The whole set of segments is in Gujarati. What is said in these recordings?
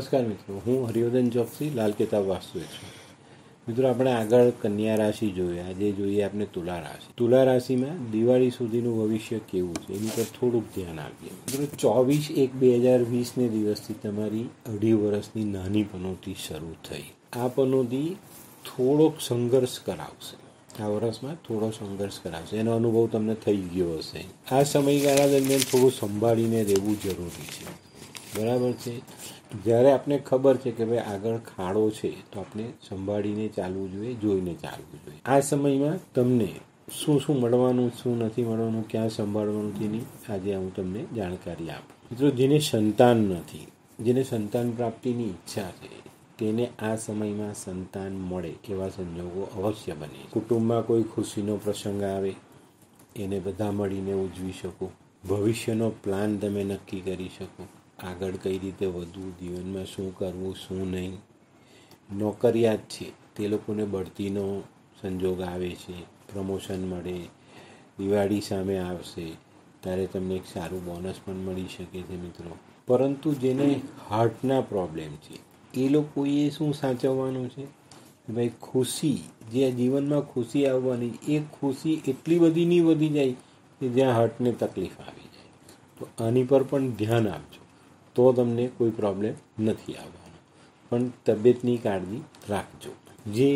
નમસ્કાર મિત્રો હું હરિવર્ધન જોપસી લાલ કિતાબ વાસ્તુ છું મિત્રો આપણે આગળ કન્યા રાશિ જોઈએ આજે જોઈએ આપણે તુલા રાશિ તુલા રાશિમાં દિવાળી સુધીનું ભવિષ્ય કેવું છે એની પર થોડુંક ધ્યાન આપીએ મિત્રો ચોવીસ એક બે હજાર વીસને દિવસથી તમારી અઢી વર્ષની નાની પનોતી શરૂ થઈ આ પનોતી થોડોક સંઘર્ષ કરાવશે આ વર્ષમાં થોડો સંઘર્ષ કરાવશે એનો અનુભવ તમને થઈ ગયો હશે આ સમયગાળા દરમિયાન થોડું સંભાળીને રહેવું જરૂરી છે બરાબર છે જ્યારે આપણે ખબર છે કે ભાઈ આગળ ખાડો છે તો આપણે સંભાળીને ચાલવું જોઈએ જોઈને ચાલવું જોઈએ આ સમયમાં તમને શું શું મળવાનું શું નથી મળવાનું ક્યાં સંભાળવાનું તેની આજે હું તમને જાણકારી આપું મિત્રો જેને સંતાન નથી જેને સંતાન પ્રાપ્તિની ઈચ્છા છે તેને આ સમયમાં સંતાન મળે એવા સંજોગો અવશ્ય બને કુટુંબમાં કોઈ ખુશીનો પ્રસંગ આવે એને બધા મળીને ઉજવી શકો ભવિષ્યનો પ્લાન તમે નક્કી કરી શકો આગળ કઈ રીતે વધવું જીવનમાં શું કરવું શું નહીં નોકરિયાત છે તે લોકોને બઢતીનો સંજોગ આવે છે પ્રમોશન મળે દિવાળી સામે આવશે ત્યારે તમને એક સારું બોનસ પણ મળી શકે છે મિત્રો પરંતુ જેને હાર્ટના પ્રોબ્લેમ છે એ લોકોએ શું સાચવવાનું છે ભાઈ ખુશી જે જીવનમાં ખુશી આવવાની એ ખુશી એટલી બધી નહીં વધી જાય કે જ્યાં હાર્ટને તકલીફ આવી જાય તો આની પર પણ ધ્યાન આપજો તો તમને કોઈ પ્રોબ્લેમ નથી આવવાનો પણ તબિયતની કાળજી રાખજો જે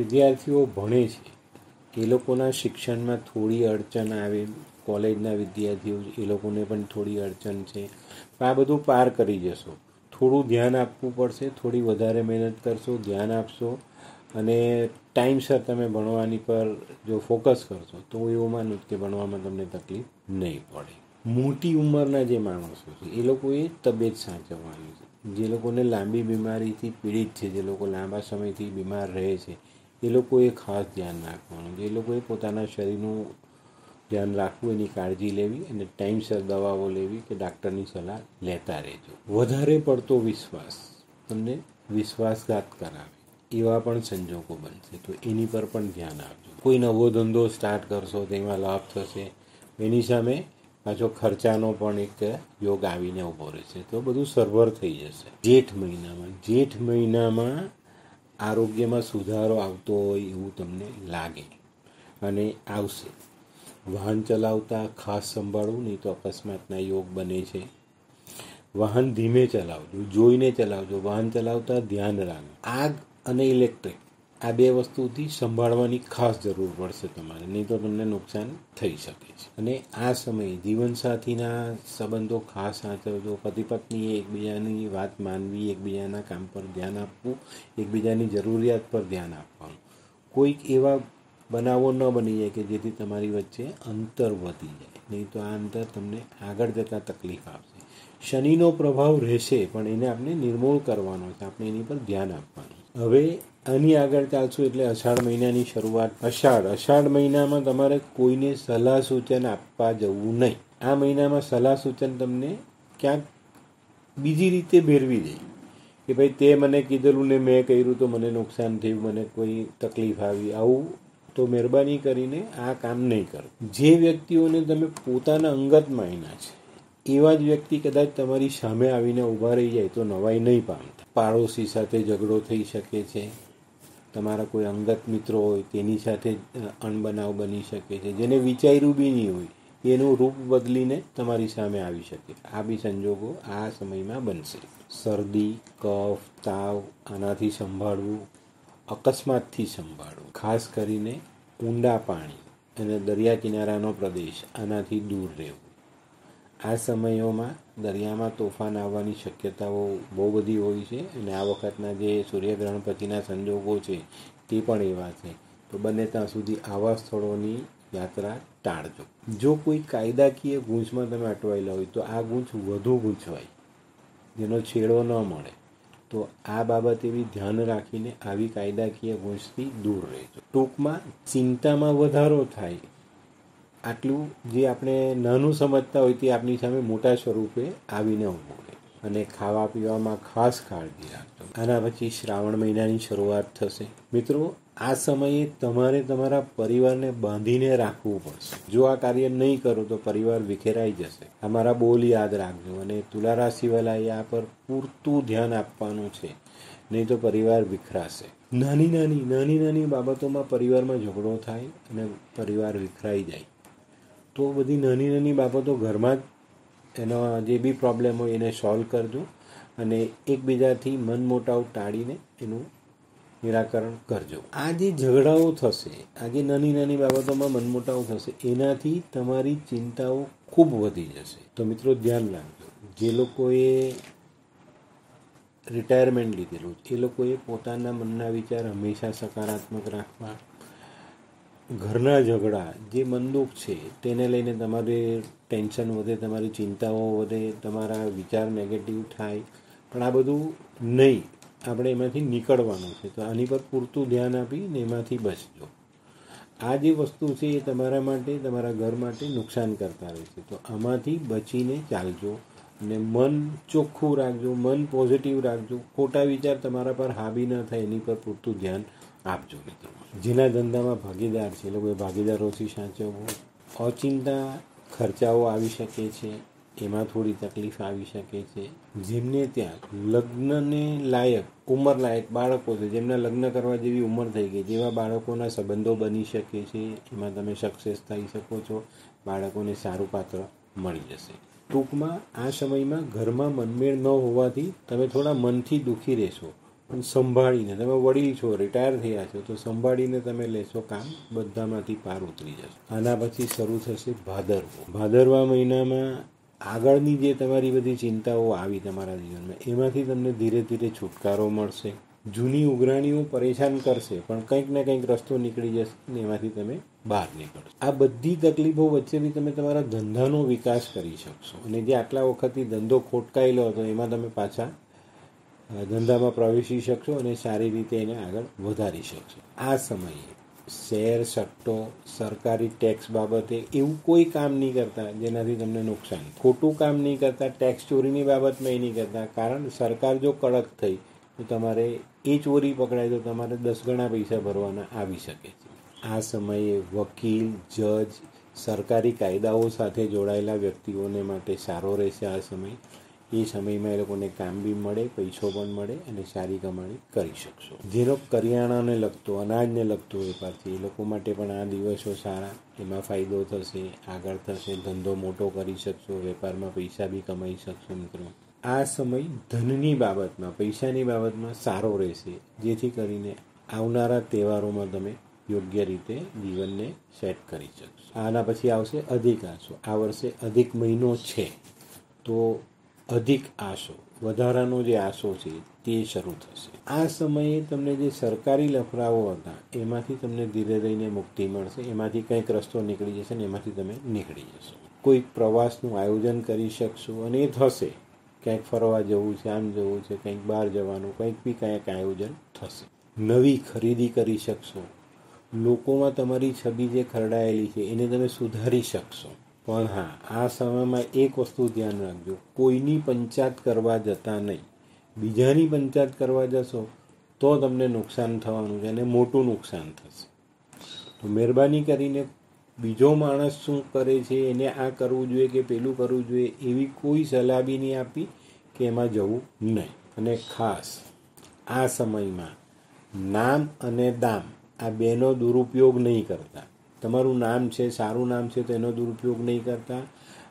વિદ્યાર્થીઓ ભણે છે એ લોકોના શિક્ષણમાં થોડી અડચણ આવે કોલેજના વિદ્યાર્થીઓ એ લોકોને પણ થોડી અડચણ છે આ બધું પાર કરી જશો થોડું ધ્યાન આપવું પડશે થોડી વધારે મહેનત કરશો ધ્યાન આપશો અને ટાઈમસર તમે ભણવાની પર જો ફોકસ કરશો તો એવું માનું કે ભણવામાં તમને તકલીફ નહીં પડે મોટી ઉંમરના જે માણસો છે એ લોકોએ તબિયત સાચવવાની છે જે લોકોને લાંબી બીમારીથી પીડિત છે જે લોકો લાંબા સમયથી બીમાર રહે છે એ લોકોએ ખાસ ધ્યાન રાખવાનું જે લોકોએ પોતાના શરીરનું ધ્યાન રાખવું એની કાળજી લેવી અને ટાઈમસર દવાઓ લેવી કે ડાક્ટરની સલાહ લેતા રહેજો વધારે પડતો વિશ્વાસ તમને વિશ્વાસઘાત કરાવે એવા પણ સંજોગો બનશે તો એની પર પણ ધ્યાન આપજો કોઈ નવો ધંધો સ્ટાર્ટ કરશો તેમાં લાભ થશે એની સામે પાછો ખર્ચાનો પણ એક યોગ આવીને ઊભો રહેશે તો બધું સરભર થઈ જશે જેઠ મહિનામાં જેઠ મહિનામાં આરોગ્યમાં સુધારો આવતો હોય એવું તમને લાગે અને આવશે વાહન ચલાવતા ખાસ સંભાળવું નહીં તો અકસ્માતના યોગ બને છે વાહન ધીમે ચલાવજો જોઈને ચલાવજો વાહન ચલાવતા ધ્યાન રાખજો આગ અને ઇલેક્ટ્રિક આ બે વસ્તુથી સંભાળવાની ખાસ જરૂર પડશે તમારે નહીં તો તમને નુકસાન થઈ શકે છે અને આ સમયે જીવનસાથીના સંબંધો ખાસ સાચવજો પતિ પત્નીએ એકબીજાની વાત માનવી એકબીજાના કામ પર ધ્યાન આપવું એકબીજાની જરૂરિયાત પર ધ્યાન આપવાનું કોઈક એવા બનાવો ન બની જાય કે જેથી તમારી વચ્ચે અંતર વધી જાય નહીં તો આ અંતર તમને આગળ જતાં તકલીફ આપશે શનિનો પ્રભાવ રહેશે પણ એને આપણે નિર્મૂળ કરવાનો છે આપણે એની પર ધ્યાન આપવાનું હવે આની આગળ ચાલશું એટલે અષાઢ મહિનાની શરૂઆત અષાઢ અષાઢ મહિનામાં તમારે કોઈને સલાહ સૂચન આપવા જવું નહીં આ મહિનામાં સલાહ સૂચન તમને ક્યાંક બીજી રીતે ભેરવી દે કે ભાઈ તે મને કીધેલું ને મેં કર્યું તો મને નુકસાન થયું મને કોઈ તકલીફ આવી આવું તો મહેરબાની કરીને આ કામ નહીં કરો જે વ્યક્તિઓને તમે પોતાના અંગત માન્યા છે એવા જ વ્યક્તિ કદાચ તમારી સામે આવીને ઊભા રહી જાય તો નવાઈ નહીં પામતા પાડોશી સાથે ઝઘડો થઈ શકે છે તમારા કોઈ અંગત મિત્રો હોય તેની સાથે અણબનાવ બની શકે છે જેને વિચાર્યું બી નહીં હોય એનું રૂપ બદલીને તમારી સામે આવી શકે આ બી સંજોગો આ સમયમાં બનશે શરદી કફ તાવ આનાથી સંભાળવું અકસ્માતથી સંભાળવું ખાસ કરીને ઊંડા પાણી અને દરિયા કિનારાનો પ્રદેશ આનાથી દૂર રહેવું આ સમયોમાં દરિયામાં તોફાન આવવાની શક્યતાઓ બહુ બધી હોય છે અને આ વખતના જે સૂર્યગ્રહણ પછીના સંજોગો છે તે પણ એવા છે તો બને ત્યાં સુધી આવા સ્થળોની યાત્રા ટાળજો જો કોઈ કાયદાકીય ગૂંચમાં તમે અટવાયેલા હોય તો આ ગૂંચ વધુ ગૂંચવાય જેનો છેડો ન મળે તો આ બાબત એવી ધ્યાન રાખીને આવી કાયદાકીય ગૂંચથી દૂર રહેજો ટૂંકમાં ચિંતામાં વધારો થાય આટલું જે આપણે નાનું સમજતા હોય તે આપની સામે મોટા સ્વરૂપે આવીને ઊભું રહે અને ખાવા પીવામાં ખાસ કાળજી રાખજો આના પછી શ્રાવણ મહિનાની શરૂઆત થશે મિત્રો આ સમયે તમારે તમારા પરિવારને બાંધીને રાખવું પડશે જો આ કાર્ય નહીં કરો તો પરિવાર વિખેરાઈ જશે અમારા બોલ યાદ રાખજો અને તુલા એ આ પર પૂરતું ધ્યાન આપવાનું છે નહીં તો પરિવાર વિખરાશે નાની નાની નાની નાની બાબતોમાં પરિવારમાં ઝઘડો થાય અને પરિવાર વિખરાઈ જાય તો બધી નાની નાની બાબતો ઘરમાં જ એનો જે બી પ્રોબ્લેમ હોય એને સોલ્વ કરજો અને એકબીજાથી મનમોટાવ ટાળીને એનું નિરાકરણ કરજો આ જે ઝઘડાઓ થશે આ જે નાની નાની બાબતોમાં મનમોટાવ થશે એનાથી તમારી ચિંતાઓ ખૂબ વધી જશે તો મિત્રો ધ્યાન રાખજો જે લોકોએ રિટાયરમેન્ટ લીધેલું એ લોકોએ પોતાના મનના વિચાર હંમેશા સકારાત્મક રાખવા ઘરના ઝઘડા જે મનદુખ છે તેને લઈને તમારે ટેન્શન વધે તમારી ચિંતાઓ વધે તમારા વિચાર નેગેટિવ થાય પણ આ બધું નહીં આપણે એમાંથી નીકળવાનું છે તો આની પર પૂરતું ધ્યાન આપીને એમાંથી બચજો આ જે વસ્તુ છે એ તમારા માટે તમારા ઘર માટે નુકસાન કરતા છે તો આમાંથી બચીને ચાલજો અને મન ચોખ્ખું રાખજો મન પોઝિટિવ રાખજો ખોટા વિચાર તમારા પર હાબી ન થાય એની પર પૂરતું ધ્યાન આપજો મિત્રો જેના ધંધામાં ભાગીદાર છે એ લોકોએ ભાગીદારોથી સાચવવું અચિંતા ખર્ચાઓ આવી શકે છે એમાં થોડી તકલીફ આવી શકે છે જેમને ત્યાં લગ્નને લાયક ઉંમર લાયક બાળકો છે જેમના લગ્ન કરવા જેવી ઉંમર થઈ ગઈ જેવા બાળકોના સંબંધો બની શકે છે એમાં તમે સક્સેસ થઈ શકો છો બાળકોને સારું પાત્ર મળી જશે ટૂંકમાં આ સમયમાં ઘરમાં મનમેળ ન હોવાથી તમે થોડા મનથી દુઃખી રહેશો સંભાળીને તમે વડીલ છો રિટાયર થયા છો તો સંભાળીને તમે લેશો કામ બધામાંથી પાર ઉતરી જશો આના પછી શરૂ થશે ભાદરવો ભાદરવા મહિનામાં આગળની જે તમારી બધી ચિંતાઓ આવી તમારા જીવનમાં એમાંથી તમને ધીરે ધીરે છુટકારો મળશે જૂની ઉઘરાણીઓ પરેશાન કરશે પણ કંઈક ને કંઈક રસ્તો નીકળી જશે ને એમાંથી તમે બહાર નીકળશો આ બધી તકલીફો વચ્ચે તમે તમારા ધંધાનો વિકાસ કરી શકશો અને જે આટલા વખતથી ધંધો ખોટકાયેલો હતો એમાં તમે પાછા ધંધામાં પ્રવેશી શકશો અને સારી રીતે એને આગળ વધારી શકશો આ સમયે શેર સટ્ટો સરકારી ટેક્સ બાબતે એવું કોઈ કામ નહીં કરતા જેનાથી તમને નુકસાન ખોટું કામ નહીં કરતા ટેક્સ ચોરીની બાબતમાં એ નહીં કરતા કારણ સરકાર જો કડક થઈ તો તમારે એ ચોરી પકડાય તો તમારે દસ ગણા પૈસા ભરવાના આવી શકે છે આ સમયે વકીલ જજ સરકારી કાયદાઓ સાથે જોડાયેલા વ્યક્તિઓને માટે સારો રહેશે આ સમય એ સમયમાં એ લોકોને કામ બી મળે પૈસો પણ મળે અને સારી કમાણી કરી શકશો જેનો કરિયાણાને લગતો અનાજને લગતો વેપારથી એ લોકો માટે પણ આ દિવસો સારા એમાં ફાયદો થશે આગળ થશે ધંધો મોટો કરી શકશો વેપારમાં પૈસા બી કમાઈ શકશો મિત્રો આ સમય ધનની બાબતમાં પૈસાની બાબતમાં સારો રહેશે જેથી કરીને આવનારા તહેવારોમાં તમે યોગ્ય રીતે જીવનને સેટ કરી શકશો આના પછી આવશે અધિક આસો આ વર્ષે અધિક મહિનો છે તો અધિક આંસો વધારાનો જે આંસો છે તે શરૂ થશે આ સમયે તમને જે સરકારી લફડાઓ હતા એમાંથી તમને ધીરે રહીને મુક્તિ મળશે એમાંથી કંઈક રસ્તો નીકળી જશે ને એમાંથી તમે નીકળી જશો કોઈક પ્રવાસનું આયોજન કરી શકશો અને એ થશે ક્યાંક ફરવા જવું છે આમ જવું છે કંઈક બહાર જવાનું કંઈક બી કંઈક આયોજન થશે નવી ખરીદી કરી શકશો લોકોમાં તમારી છબી જે ખરડાયેલી છે એને તમે સુધારી શકશો પણ હા આ સમયમાં એક વસ્તુ ધ્યાન રાખજો કોઈની પંચાયત કરવા જતા નહીં બીજાની પંચાયત કરવા જશો તો તમને નુકસાન થવાનું છે અને મોટું નુકસાન થશે તો મહેરબાની કરીને બીજો માણસ શું કરે છે એને આ કરવું જોઈએ કે પેલું કરવું જોઈએ એવી કોઈ સલાહ બી નહીં આપી કે એમાં જવું નહીં અને ખાસ આ સમયમાં નામ અને દામ આ બેનો દુરુપયોગ નહીં કરતા તમારું નામ છે સારું નામ છે તો એનો દુરુપયોગ નહીં કરતા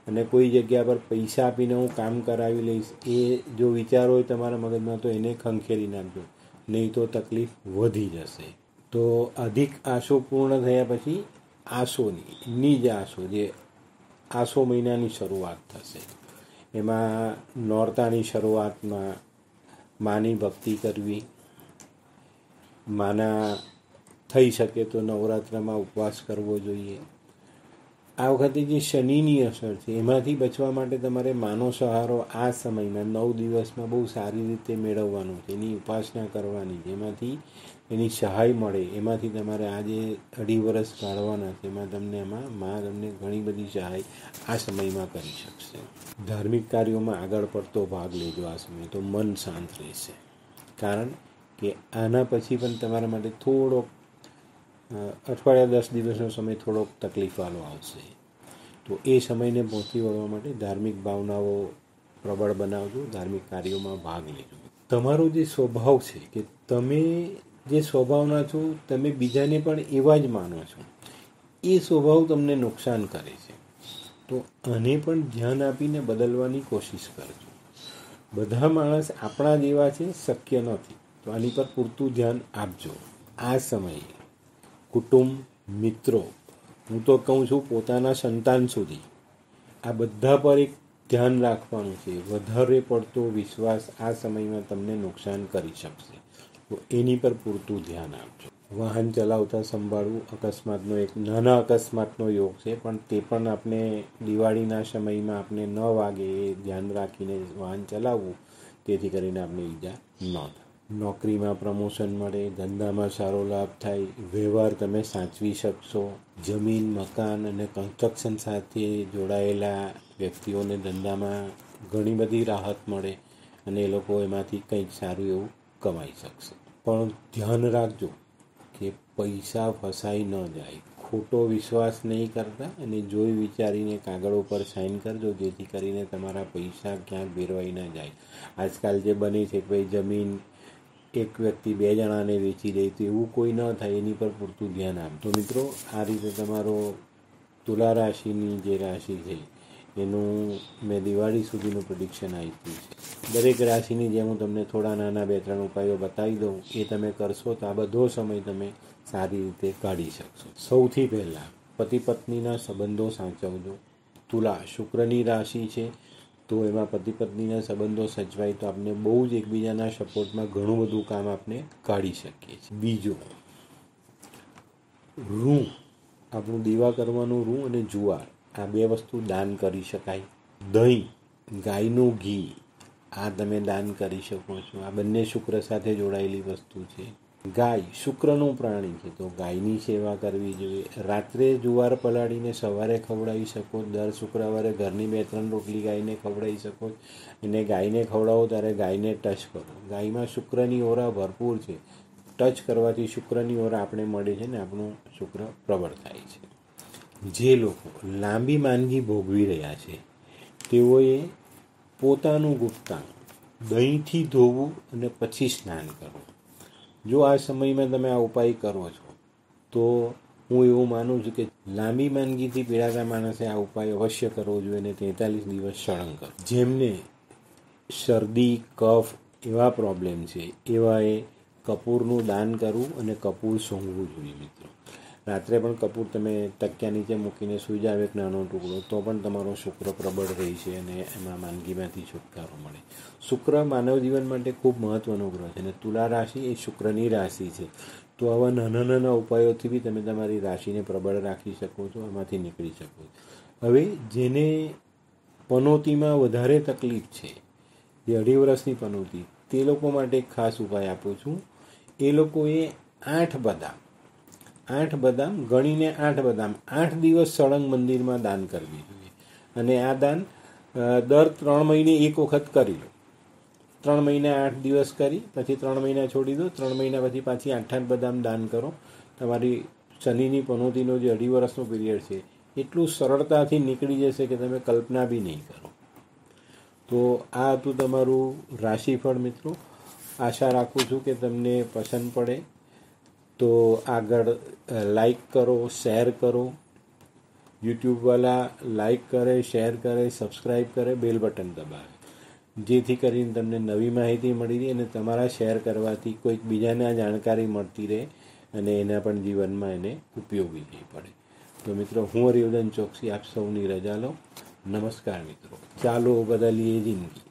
અને કોઈ જગ્યા પર પૈસા આપીને હું કામ કરાવી લઈશ એ જો વિચાર હોય તમારા મગજમાં તો એને ખંખેરી નાખજો નહીં તો તકલીફ વધી જશે તો અધિક આંસુ પૂર્ણ થયા પછી આંસુની નીજ આંસુ જે આસો મહિનાની શરૂઆત થશે એમાં નોરતાની શરૂઆતમાં માની ભક્તિ કરવી માના થઈ શકે તો નવરાત્રમાં ઉપવાસ કરવો જોઈએ આ વખતે જે શનિની અસર છે એમાંથી બચવા માટે તમારે માનો સહારો આ સમયમાં નવ દિવસમાં બહુ સારી રીતે મેળવવાનો છે એની ઉપાસના કરવાની જેમાંથી એની સહાય મળે એમાંથી તમારે આ જે અઢી વર્ષ કાઢવાના છે એમાં તમને એમાં મા તમને ઘણી બધી સહાય આ સમયમાં કરી શકશે ધાર્મિક કાર્યોમાં આગળ પડતો ભાગ લેજો આ સમય તો મન શાંત રહેશે કારણ કે આના પછી પણ તમારા માટે થોડોક અઠવાડિયા દસ દિવસનો સમય થોડોક તકલીફવાળો આવશે તો એ સમયને પહોંચી વળવા માટે ધાર્મિક ભાવનાઓ પ્રબળ બનાવજો ધાર્મિક કાર્યોમાં ભાગ લેજો તમારો જે સ્વભાવ છે કે તમે જે સ્વભાવના છો તમે બીજાને પણ એવા જ માનો છો એ સ્વભાવ તમને નુકસાન કરે છે તો આને પણ ધ્યાન આપીને બદલવાની કોશિશ કરજો બધા માણસ આપણા જેવા છે શક્ય નથી તો આની પર પૂરતું ધ્યાન આપજો આ સમયે કુટુંબ મિત્રો હું તો કહું છું પોતાના સંતાન સુધી આ બધા પર એક ધ્યાન રાખવાનું છે વધારે પડતો વિશ્વાસ આ સમયમાં તમને નુકસાન કરી શકશે તો એની પર પૂરતું ધ્યાન આપજો વાહન ચલાવતા સંભાળવું અકસ્માતનો એક નાના અકસ્માતનો યોગ છે પણ તે પણ આપણે દિવાળીના સમયમાં આપણે ન વાગે એ ધ્યાન રાખીને વાહન ચલાવવું તેથી કરીને આપણે ઈજા ન થાય નોકરીમાં પ્રમોશન મળે ધંધામાં સારો લાભ થાય વ્યવહાર તમે સાચવી શકશો જમીન મકાન અને કન્સ્ટ્રક્શન સાથે જોડાયેલા વ્યક્તિઓને ધંધામાં ઘણી બધી રાહત મળે અને એ લોકો એમાંથી કંઈક સારું એવું કમાઈ શકશે પણ ધ્યાન રાખજો કે પૈસા ફસાઈ ન જાય ખોટો વિશ્વાસ નહીં કરતા અને જોઈ વિચારીને કાગળ ઉપર સાઇન કરજો જેથી કરીને તમારા પૈસા ક્યાંક ભેરવાઈ ન જાય આજકાલ જે બને છે કે ભાઈ જમીન એક વ્યક્તિ બે જણાને વેચી દે તો એવું કોઈ ન થાય એની પર પૂરતું ધ્યાન આપ તો મિત્રો આ રીતે તમારો તુલા રાશિની જે રાશિ છે એનું મેં દિવાળી સુધીનું પ્રિડિક્શન આપ્યું છે દરેક રાશિની જેમ હું તમને થોડા નાના બે ત્રણ ઉપાયો બતાવી દઉં એ તમે કરશો તો આ બધો સમય તમે સારી રીતે કાઢી શકશો સૌથી પહેલાં પતિ પત્નીના સંબંધો સાચવજો તુલા શુક્રની રાશિ છે તો એમાં પતિ પત્નીના સંબંધો સચવાય તો આપણે બહુ જ એકબીજાના સપોર્ટમાં ઘણું બધું કામ આપણે કાઢી શકીએ છીએ બીજું રૂ આપણું દીવા કરવાનું રૂ અને જુવાર આ બે વસ્તુ દાન કરી શકાય દહીં ગાયનું ઘી આ તમે દાન કરી શકો છો આ બંને શુક્ર સાથે જોડાયેલી વસ્તુ છે ગાય શુક્રનું પ્રાણી છે તો ગાયની સેવા કરવી જોઈએ રાત્રે જુવાર પલાળીને સવારે ખવડાવી શકો દર શુક્રવારે ઘરની બે ત્રણ રોટલી ગાયને ખવડાવી શકો અને ગાયને ખવડાવો ત્યારે ગાયને ટચ કરો ગાયમાં શુક્રની ઓરા ભરપૂર છે ટચ કરવાથી શુક્રની ઓરા આપણે મળે છે ને આપણું શુક્ર પ્રબળ થાય છે જે લોકો લાંબી માંદગી ભોગવી રહ્યા છે તેઓએ પોતાનું ગુપ્તાંગ દહીંથી ધોવું અને પછી સ્નાન કરવું જો આ સમયમાં તમે આ ઉપાય કરો છો તો હું એવું માનું છું કે લાંબી માંદગીથી પીડાતા માણસે આ ઉપાય અવશ્ય કરવો જોઈએ અને તેતાલીસ દિવસ સળંગ કરો જેમને શરદી કફ એવા પ્રોબ્લેમ છે એવા એ કપૂરનું દાન કરવું અને કપૂર સૂંઘવું જોઈએ મિત્રો રાત્રે પણ કપૂર તમે તકિયા નીચે મૂકીને સૂઈ જાવ એક નાનો ટુકડો તો પણ તમારો શુક્ર પ્રબળ રહે છે અને એમાં માંદગીમાંથી છુટકારો મળે શુક્ર માનવ જીવન માટે ખૂબ મહત્ત્વનો ગ્રહ છે અને તુલા રાશિ એ શુક્રની રાશિ છે તો આવા નાના નાના ઉપાયોથી બી તમે તમારી રાશિને પ્રબળ રાખી શકો છો એમાંથી નીકળી શકો છો હવે જેને પનોતીમાં વધારે તકલીફ છે જે અઢી વર્ષની પનોતી તે લોકો માટે એક ખાસ ઉપાય આપું છું એ લોકોએ આઠ બદામ આઠ બદામ ગણીને આઠ બદામ આઠ દિવસ સળંગ મંદિરમાં દાન કરવી જોઈએ અને આ દાન દર ત્રણ મહિને એક વખત કરી લો ત્રણ મહિના આઠ દિવસ કરી પછી ત્રણ મહિના છોડી દો ત્રણ મહિના પછી પાછી આઠ આઠ બદામ દાન કરો તમારી શનિની પનોતીનો જે અઢી વર્ષનો પીરિયડ છે એટલું સરળતાથી નીકળી જશે કે તમે કલ્પના બી નહીં કરો તો આ હતું તમારું રાશિફળ મિત્રો આશા રાખું છું કે તમને પસંદ પડે તો આગળ લાઈક કરો શેર કરો યુટ્યુબવાલા લાઈક કરે શેર કરે સબસ્ક્રાઈબ કરે બેલ બટન દબાવે જેથી કરીને તમને નવી માહિતી મળી રહે અને તમારા શેર કરવાથી કોઈક બીજાને આ જાણકારી મળતી રહે અને એના પણ જીવનમાં એને ઉપયોગી થઈ પડે તો મિત્રો હું હરિવર્ધન ચોકસી આપ સૌની રજા લો નમસ્કાર મિત્રો ચાલો બદલીએ જિંદગી